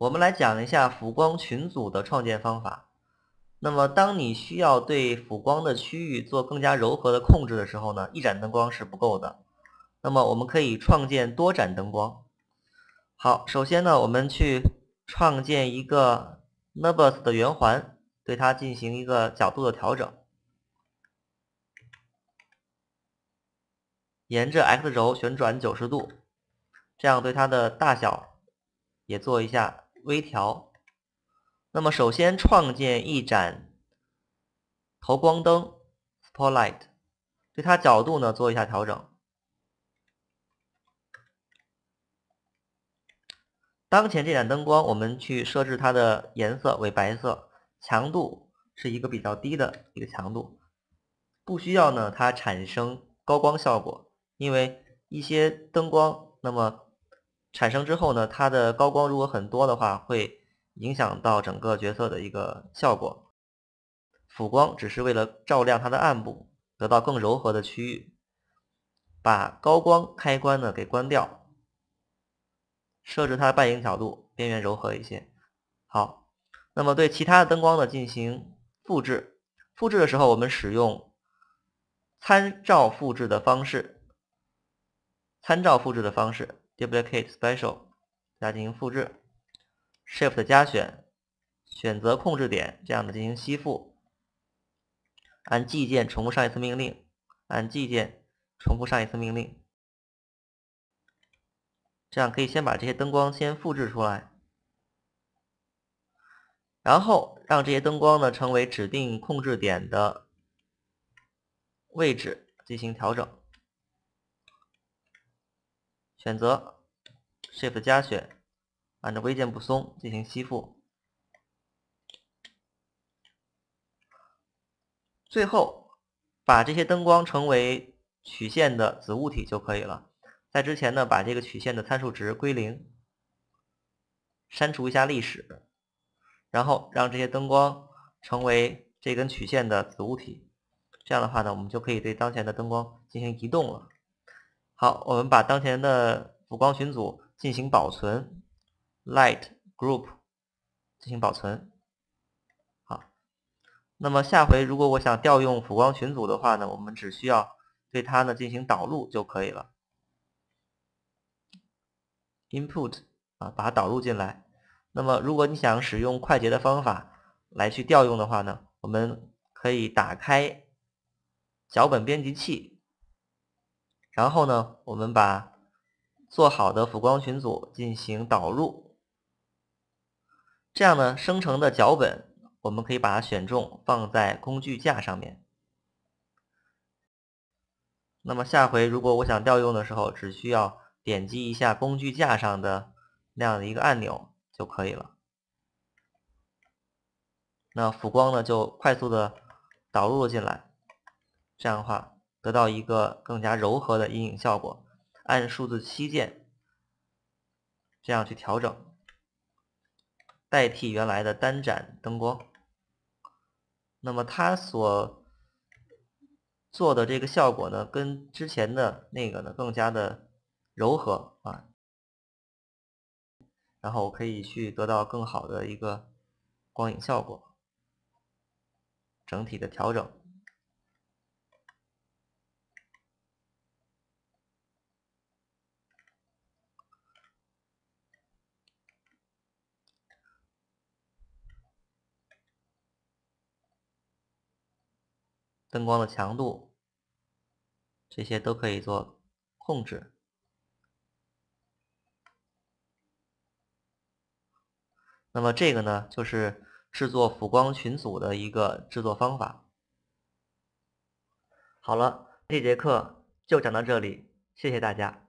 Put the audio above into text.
我们来讲一下辅光群组的创建方法。那么，当你需要对辅光的区域做更加柔和的控制的时候呢，一盏灯光是不够的。那么，我们可以创建多盏灯光。好，首先呢，我们去创建一个 Nebus 的圆环，对它进行一个角度的调整，沿着 X 轴旋转九十度，这样对它的大小也做一下。微调。那么首先创建一盏投光灯 （spot light），对它角度呢做一下调整。当前这盏灯光，我们去设置它的颜色为白色，强度是一个比较低的一个强度，不需要呢它产生高光效果，因为一些灯光那么。产生之后呢，它的高光如果很多的话，会影响到整个角色的一个效果。辅光只是为了照亮它的暗部，得到更柔和的区域。把高光开关呢给关掉，设置它的半影角度，边缘柔和一些。好，那么对其他的灯光呢进行复制。复制的时候我们使用参照复制的方式。参照复制的方式。Duplicate Special，再进行复制，Shift 加选，选择控制点，这样的进行吸附。按 G 键重复上一次命令，按 G 键重复上一次命令。这样可以先把这些灯光先复制出来，然后让这些灯光呢成为指定控制点的位置进行调整。选择 Shift 加选，按着 V 键不松进行吸附。最后把这些灯光成为曲线的子物体就可以了。在之前呢，把这个曲线的参数值归零，删除一下历史，然后让这些灯光成为这根曲线的子物体。这样的话呢，我们就可以对当前的灯光进行移动了。好，我们把当前的辅光群组进行保存，light group 进行保存。好，那么下回如果我想调用辅光群组的话呢，我们只需要对它呢进行导入就可以了。input 啊，把它导入进来。那么如果你想使用快捷的方法来去调用的话呢，我们可以打开脚本编辑器。然后呢，我们把做好的辅光群组进行导入，这样呢生成的脚本，我们可以把它选中放在工具架上面。那么下回如果我想调用的时候，只需要点击一下工具架上的那样的一个按钮就可以了。那辅光呢就快速的导入进来，这样的话。得到一个更加柔和的阴影效果，按数字七键这样去调整，代替原来的单盏灯光。那么它所做的这个效果呢，跟之前的那个呢更加的柔和啊，然后可以去得到更好的一个光影效果，整体的调整。灯光的强度，这些都可以做控制。那么这个呢，就是制作辅光群组的一个制作方法。好了，这节课就讲到这里，谢谢大家。